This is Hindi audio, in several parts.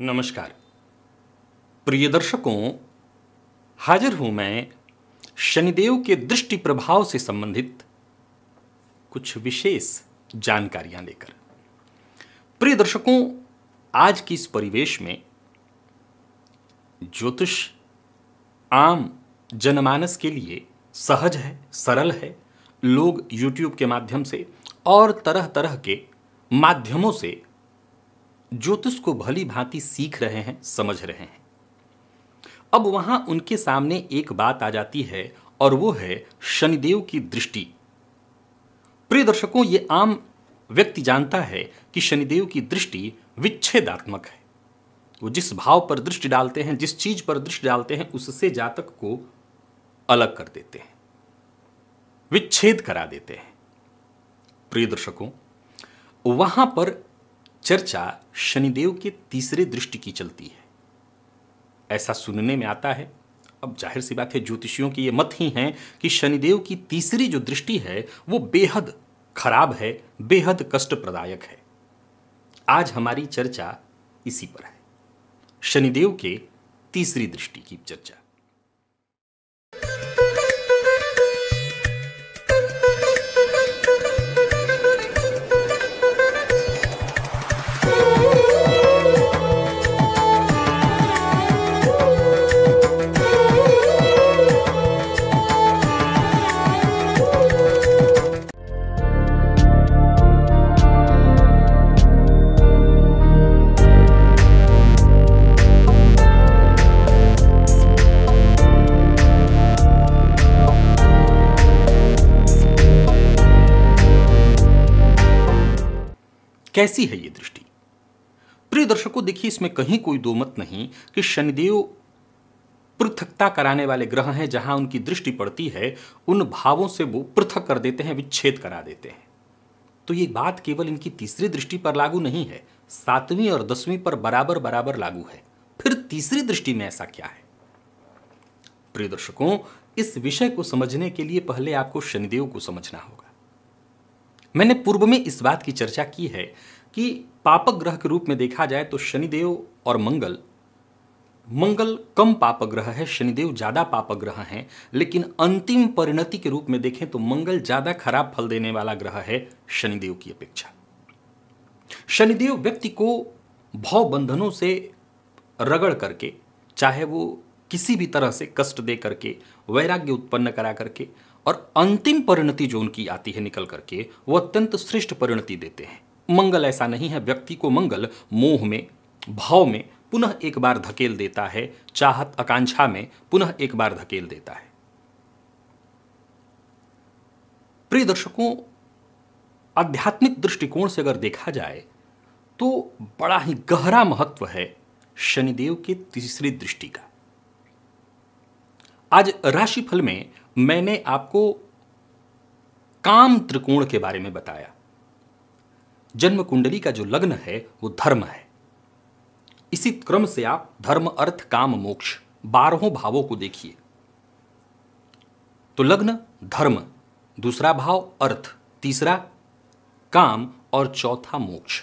नमस्कार प्रिय दर्शकों हाजिर हूं मैं शनिदेव के दृष्टि प्रभाव से संबंधित कुछ विशेष जानकारियां लेकर प्रिय दर्शकों आज की इस परिवेश में ज्योतिष आम जनमानस के लिए सहज है सरल है लोग YouTube के माध्यम से और तरह तरह के माध्यमों से ज्योतिष को भली भांति सीख रहे हैं समझ रहे हैं अब वहां उनके सामने एक बात आ जाती है और वो है शनिदेव की दृष्टि प्रिय दर्शकों ये आम व्यक्ति जानता है कि शनिदेव की दृष्टि विच्छेदात्मक है वो जिस भाव पर दृष्टि डालते हैं जिस चीज पर दृष्टि डालते हैं उससे जातक को अलग कर देते हैं विच्छेद करा देते हैं प्रिय दर्शकों वहां पर चर्चा शनिदेव के तीसरे दृष्टि की चलती है ऐसा सुनने में आता है अब जाहिर सी बात है ज्योतिषियों की ये मत ही है कि शनिदेव की तीसरी जो दृष्टि है वो बेहद खराब है बेहद कष्ट प्रदायक है आज हमारी चर्चा इसी पर है शनिदेव के तीसरी दृष्टि की चर्चा कैसी है ये दृष्टि प्रिय दर्शकों देखिए इसमें कहीं कोई दो मत नहीं कि शनिदेव पृथकता कराने वाले ग्रह हैं जहां उनकी दृष्टि पड़ती है उन भावों से वो पृथक कर देते हैं विच्छेद करा देते हैं तो ये बात केवल इनकी तीसरी दृष्टि पर लागू नहीं है सातवीं और दसवीं पर बराबर बराबर लागू है फिर तीसरी दृष्टि में ऐसा क्या है प्रिय दर्शकों इस विषय को समझने के लिए पहले आपको शनिदेव को समझना होगा मैंने पूर्व में इस बात की चर्चा की है कि पापक ग्रह के रूप में देखा जाए तो शनिदेव और मंगल मंगल कम पापक ग्रह है शनिदेव ज़्यादा पापक ग्रह हैं लेकिन अंतिम परिणति के रूप में देखें तो मंगल ज़्यादा खराब फल देने वाला ग्रह है शनिदेव की अपेक्षा शनिदेव व्यक्ति को भाव बंधनों से रगड़ करके चाहे वो किसी भी तरह से कष्ट दे करके वैराग्य उत्पन्न करा करके और अंतिम परिणति जो उनकी आती है निकल करके वो अत्यंत श्रेष्ठ परिणति देते हैं मंगल ऐसा नहीं है व्यक्ति को मंगल मोह में भाव में पुनः एक बार धकेल देता है चाहत आकांक्षा में पुनः एक बार धकेल देता है प्रिय दर्शकों आध्यात्मिक दृष्टिकोण से अगर देखा जाए तो बड़ा ही गहरा महत्व है शनिदेव के तीसरी दृष्टि का आज राशिफल में मैंने आपको काम त्रिकोण के बारे में बताया जन्म कुंडली का जो लग्न है वो धर्म है इसी क्रम से आप धर्म अर्थ काम मोक्ष बारहों भावों को देखिए तो लग्न धर्म दूसरा भाव अर्थ तीसरा काम और चौथा मोक्ष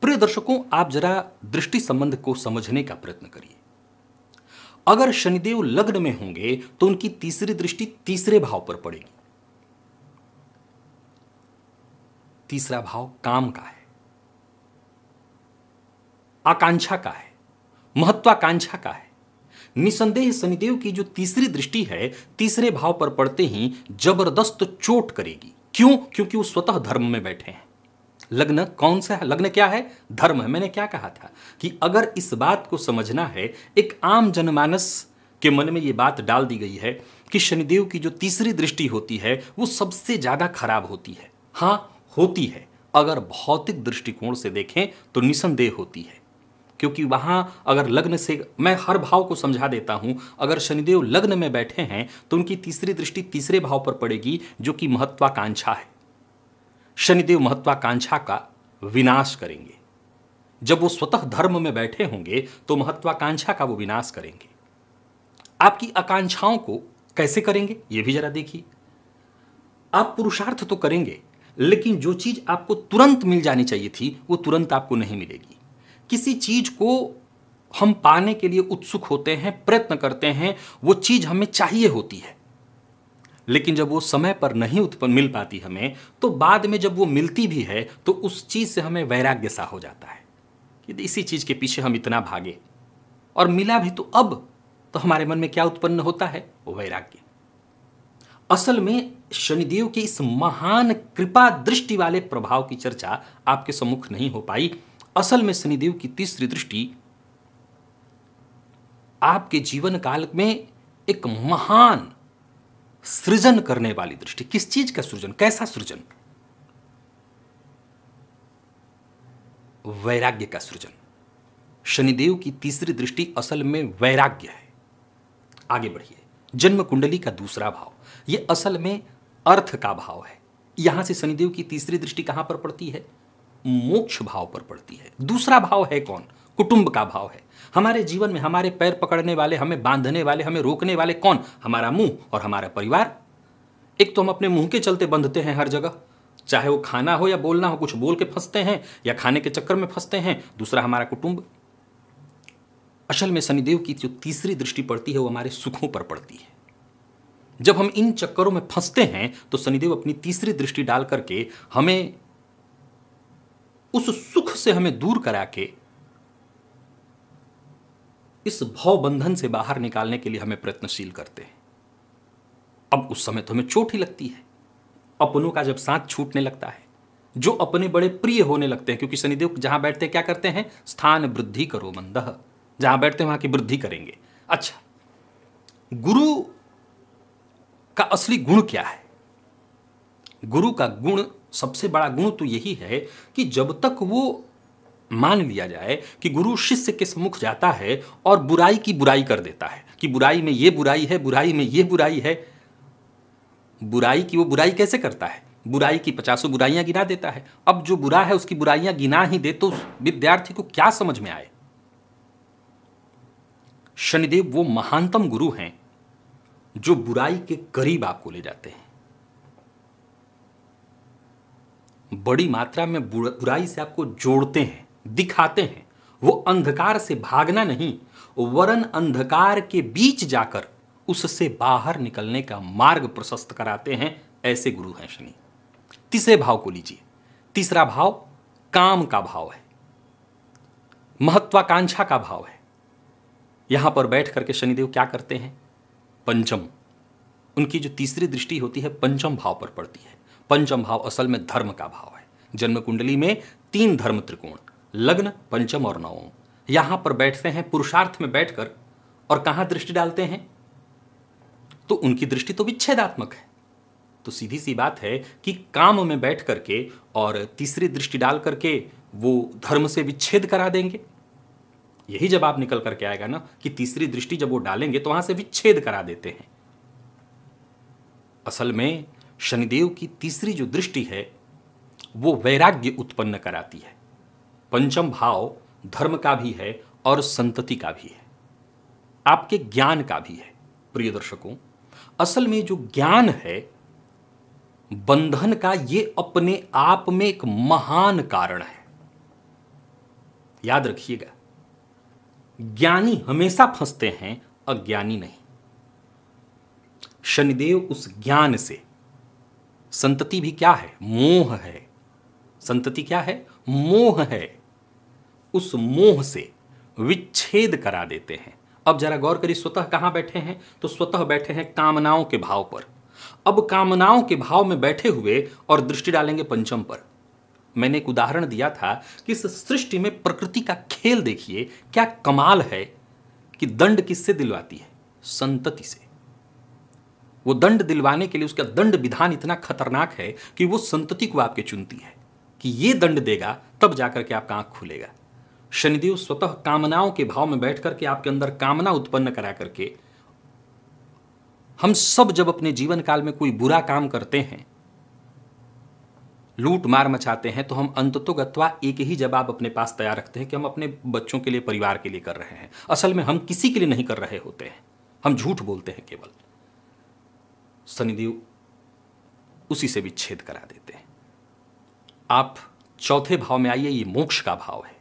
प्रिय दर्शकों आप जरा दृष्टि संबंध को समझने का प्रयत्न करिए अगर शनिदेव लग्न में होंगे तो उनकी तीसरी दृष्टि तीसरे भाव पर पड़ेगी तीसरा भाव काम का है आकांक्षा का है महत्वाकांक्षा का है निसंदेह शनिदेव की जो तीसरी दृष्टि है तीसरे भाव पर पड़ते ही जबरदस्त चोट करेगी क्यों क्योंकि वो स्वतः धर्म में बैठे हैं लग्न कौन सा है लग्न क्या है धर्म है मैंने क्या कहा था कि अगर इस बात को समझना है एक आम जनमानस के मन में ये बात डाल दी गई है कि शनिदेव की जो तीसरी दृष्टि होती है वो सबसे ज़्यादा खराब होती है हाँ होती है अगर भौतिक दृष्टिकोण से देखें तो निसंदेह होती है क्योंकि वहाँ अगर लग्न से मैं हर भाव को समझा देता हूँ अगर शनिदेव लग्न में बैठे हैं तो उनकी तीसरी दृष्टि तीसरे भाव पर पड़ेगी जो कि महत्वाकांक्षा है शनिदेव महत्वाकांक्षा का विनाश करेंगे जब वो स्वतः धर्म में बैठे होंगे तो महत्वाकांक्षा का वो विनाश करेंगे आपकी आकांक्षाओं को कैसे करेंगे ये भी जरा देखिए आप पुरुषार्थ तो करेंगे लेकिन जो चीज आपको तुरंत मिल जानी चाहिए थी वो तुरंत आपको नहीं मिलेगी किसी चीज को हम पाने के लिए उत्सुक होते हैं प्रयत्न करते हैं वो चीज हमें चाहिए होती है लेकिन जब वो समय पर नहीं उत्पन्न मिल पाती हमें तो बाद में जब वो मिलती भी है तो उस चीज़ से हमें वैराग्य सा हो जाता है इसी चीज़ के पीछे हम इतना भागे और मिला भी तो अब तो हमारे मन में क्या उत्पन्न होता है वो वैराग्य असल में शनिदेव के इस महान कृपा दृष्टि वाले प्रभाव की चर्चा आपके सम्मुख नहीं हो पाई असल में शनिदेव की तीसरी दृष्टि आपके जीवन काल में एक महान सृजन करने वाली दृष्टि किस चीज का सृजन कैसा सृजन वैराग्य का सृजन शनिदेव की तीसरी दृष्टि असल में वैराग्य है आगे बढ़िए जन्म कुंडली का दूसरा भाव यह असल में अर्थ का भाव है यहां से शनिदेव की तीसरी दृष्टि कहां पर पड़ती है मोक्ष भाव पर पड़ती है दूसरा भाव है कौन कुटुंब का भाव है हमारे जीवन में हमारे पैर पकड़ने वाले हमें बांधने वाले हमें रोकने वाले कौन हमारा मुंह और हमारा परिवार एक तो हम अपने मुंह के चलते बंधते हैं हर जगह चाहे वो खाना हो या बोलना हो कुछ बोल के फंसते हैं या खाने के चक्कर में फंसते हैं दूसरा हमारा कुटुंब असल में शनिदेव की जो तीसरी दृष्टि पड़ती है वो हमारे सुखों पर पड़ती है जब हम इन चक्करों में फंसते हैं तो शनिदेव अपनी तीसरी दृष्टि डाल करके हमें उस सुख से हमें दूर करा के इस भाव बंधन से बाहर निकालने के लिए हमें प्रयत्नशील करते हैं अब उस समय तो हमें चोट ही लगती है अपनों का जब साथ छूटने लगता है जो अपने बड़े प्रिय होने लगते हैं क्योंकि शनिदेव जहां बैठते हैं क्या करते हैं स्थान वृद्धि करो मंद जहां बैठते हैं वहां की वृद्धि करेंगे अच्छा गुरु का असली गुण क्या है गुरु का गुण सबसे बड़ा गुण तो यही है कि जब तक वो मान लिया जाए कि गुरु शिष्य के सम्मुख जाता है और बुराई की बुराई कर देता है कि बुराई में ये बुराई है बुराई में ये बुराई है बुराई की वो बुराई कैसे करता है बुराई की पचासों बुराइयां गिना देता है अब जो बुरा है उसकी बुराइयां गिना ही दे तो विद्यार्थी को क्या समझ में आए शनिदेव वो महानतम गुरु हैं जो बुराई के करीब आपको ले जाते हैं बड़ी मात्रा में बुराई से आपको जोड़ते हैं दिखाते हैं वो अंधकार से भागना नहीं वरन अंधकार के बीच जाकर उससे बाहर निकलने का मार्ग प्रशस्त कराते हैं ऐसे गुरु हैं शनि तीसरे भाव को लीजिए तीसरा भाव काम का भाव है महत्वाकांक्षा का भाव है यहां पर बैठ करके शनिदेव क्या करते हैं पंचम उनकी जो तीसरी दृष्टि होती है पंचम भाव पर पड़ती है पंचम भाव असल में धर्म का भाव है जन्म कुंडली में तीन धर्म त्रिकोण लग्न पंचम और नवम यहां पर बैठते हैं पुरुषार्थ में बैठकर और कहां दृष्टि डालते हैं तो उनकी दृष्टि तो विच्छेदात्मक है तो सीधी सी बात है कि काम में बैठ करके और तीसरी दृष्टि डाल करके वो धर्म से विच्छेद करा देंगे यही जवाब निकल करके आएगा ना कि तीसरी दृष्टि जब वो डालेंगे तो वहां से विच्छेद करा देते हैं असल में शनिदेव की तीसरी जो दृष्टि है वो वैराग्य उत्पन्न कराती है पंचम भाव धर्म का भी है और संतति का भी है आपके ज्ञान का भी है प्रिय दर्शकों असल में जो ज्ञान है बंधन का ये अपने आप में एक महान कारण है याद रखिएगा ज्ञानी हमेशा फंसते हैं अज्ञानी नहीं शनिदेव उस ज्ञान से संतति भी क्या है मोह है संतति क्या है मोह है उस मोह से विच्छेद करा देते हैं अब जरा गौर करिए स्वतः कहाँ बैठे हैं तो स्वतः बैठे हैं कामनाओं के भाव पर अब कामनाओं के भाव में बैठे हुए और दृष्टि डालेंगे पंचम पर मैंने एक उदाहरण दिया था कि इस सृष्टि में प्रकृति का खेल देखिए क्या कमाल है कि दंड किससे दिलवाती है संतति से वो दंड दिलवाने के लिए उसका दंड विधान इतना खतरनाक है कि वो संतति को आपके चुनती है कि ये दंड देगा तब जाकर के आपका आंख खुलेगा शनिदेव स्वतः कामनाओं के भाव में बैठ करके आपके अंदर कामना उत्पन्न करा करके हम सब जब अपने जीवन काल में कोई बुरा काम करते हैं लूट मार मचाते हैं तो हम अंततोगत्वा एक ही जवाब अपने पास तैयार रखते हैं कि हम अपने बच्चों के लिए परिवार के लिए कर रहे हैं असल में हम किसी के लिए नहीं कर रहे होते हैं हम झूठ बोलते हैं केवल शनिदेव उसी से विच्छेद करा देते हैं आप चौथे भाव में आइए ये मोक्ष का भाव है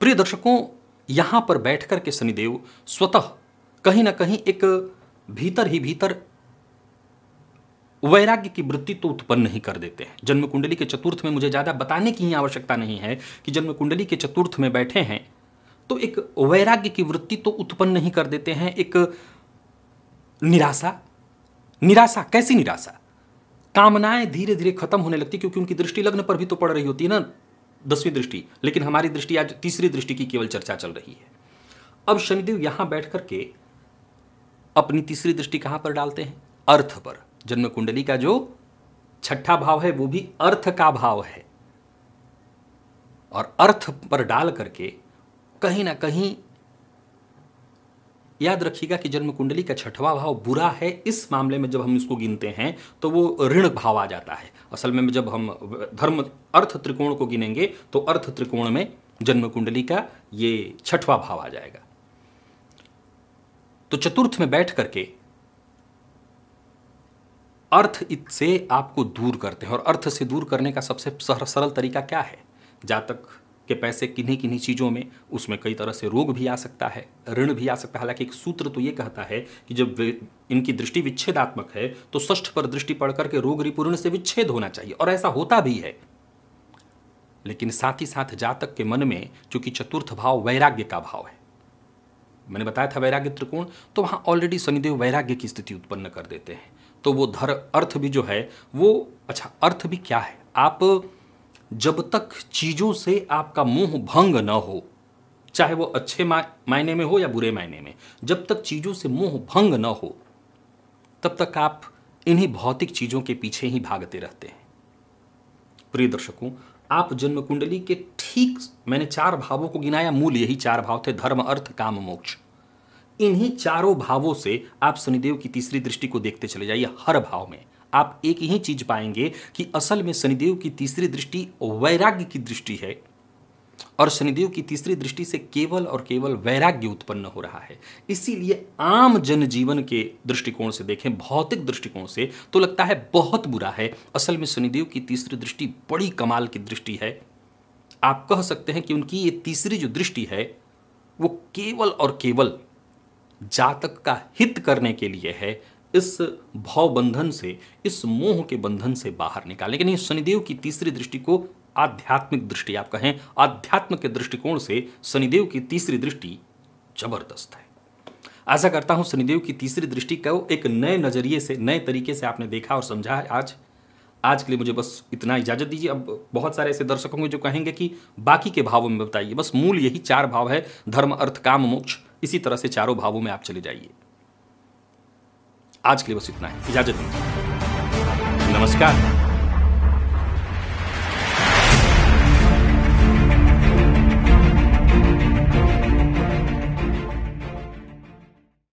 प्रिय दर्शकों यहाँ पर बैठ कर के शनिदेव स्वतः कहीं ना कहीं एक भीतर ही भीतर वैराग्य की वृत्ति तो उत्पन्न नहीं कर देते हैं जन्म कुंडली के चतुर्थ में मुझे ज़्यादा बताने की ही आवश्यकता नहीं है कि जन्म कुंडली के चतुर्थ में बैठे हैं तो एक वैराग्य की वृत्ति तो उत्पन्न नहीं कर देते हैं एक निराशा निराशा कैसी निराशा कामनाएं धीरे धीरे खत्म होने लगती क्योंकि उनकी दृष्टि लग्न पर भी तो पड़ रही होती है ना दसवीं दृष्टि लेकिन हमारी दृष्टि आज तीसरी दृष्टि की केवल चर्चा चल रही है अब शनिदेव यहां बैठ करके अपनी तीसरी दृष्टि कहां पर डालते हैं अर्थ पर जन्म कुंडली का जो छठा भाव है वो भी अर्थ का भाव है और अर्थ पर डाल करके कहीं ना कहीं याद रखिएगा कि जन्म कुंडली का छठवा भाव बुरा है इस मामले में जब हम इसको गिनते हैं तो वो ऋण भाव आ जाता है असल में जब हम धर्म अर्थ त्रिकोण को गिनेंगे तो अर्थ त्रिकोण में जन्म कुंडली का ये छठवा भाव आ जाएगा तो चतुर्थ में बैठ करके अर्थ से आपको दूर करते हैं और अर्थ से दूर करने का सबसे सरल तरीका क्या है जातक कि पैसे किन्हीं किन्हीं चीज़ों में उसमें कई तरह से रोग भी आ सकता है ऋण भी आ सकता है हालांकि एक सूत्र तो ये कहता है कि जब इनकी दृष्टि विच्छेदात्मक है तो ष्ठ पर दृष्टि पड़ करके रोग रिपूर्ण से विच्छेद होना चाहिए और ऐसा होता भी है लेकिन साथ ही साथ जातक के मन में चूंकि चतुर्थ भाव वैराग्य का भाव है मैंने बताया था वैराग्य त्रिकोण तो वहाँ ऑलरेडी शनिदेव वैराग्य की स्थिति उत्पन्न कर देते हैं तो वो धर अर्थ भी जो है वो अच्छा अर्थ भी क्या है आप जब तक चीज़ों से आपका मोह भंग न हो चाहे वो अच्छे मायने में हो या बुरे मायने में जब तक चीज़ों से मोह भंग न हो तब तक आप इन्हीं भौतिक चीज़ों के पीछे ही भागते रहते हैं प्रिय दर्शकों आप जन्म कुंडली के ठीक मैंने चार भावों को गिनाया मूल यही चार भाव थे धर्म अर्थ काम मोक्ष इन्हीं चारों भावों से आप शनिदेव की तीसरी दृष्टि को देखते चले जाइए हर भाव में आप एक ही चीज पाएंगे कि असल में शनिदेव की तीसरी दृष्टि वैराग्य की दृष्टि है और शनिदेव की तीसरी दृष्टि से केवल और केवल वैराग्य उत्पन्न हो रहा है इसीलिए आम जनजीवन के दृष्टिकोण से देखें भौतिक दृष्टिकोण से तो लगता है बहुत बुरा है असल में शनिदेव की तीसरी दृष्टि बड़ी कमाल की दृष्टि है आप कह सकते हैं कि उनकी ये तीसरी जो दृष्टि है वो केवल और केवल जातक का हित करने के लिए है इस भाव बंधन से इस मोह के बंधन से बाहर निकालें लेकिन ये शनिदेव की तीसरी दृष्टि को आध्यात्मिक दृष्टि आप कहें आध्यात्म के दृष्टिकोण से शनिदेव की तीसरी दृष्टि जबरदस्त है आशा करता हूं शनिदेव की तीसरी दृष्टि को एक नए नज़रिए से नए तरीके से आपने देखा और समझा है आज आज के लिए मुझे बस इतना इजाज़त दीजिए अब बहुत सारे ऐसे दर्शक होंगे जो कहेंगे कि बाकी के भावों में बताइए बस मूल यही चार भाव है धर्म अर्थ काम मोक्ष इसी तरह से चारों भावों में आप चले जाइए आज के लिए बस इतना है इजाजत दीजिए नमस्कार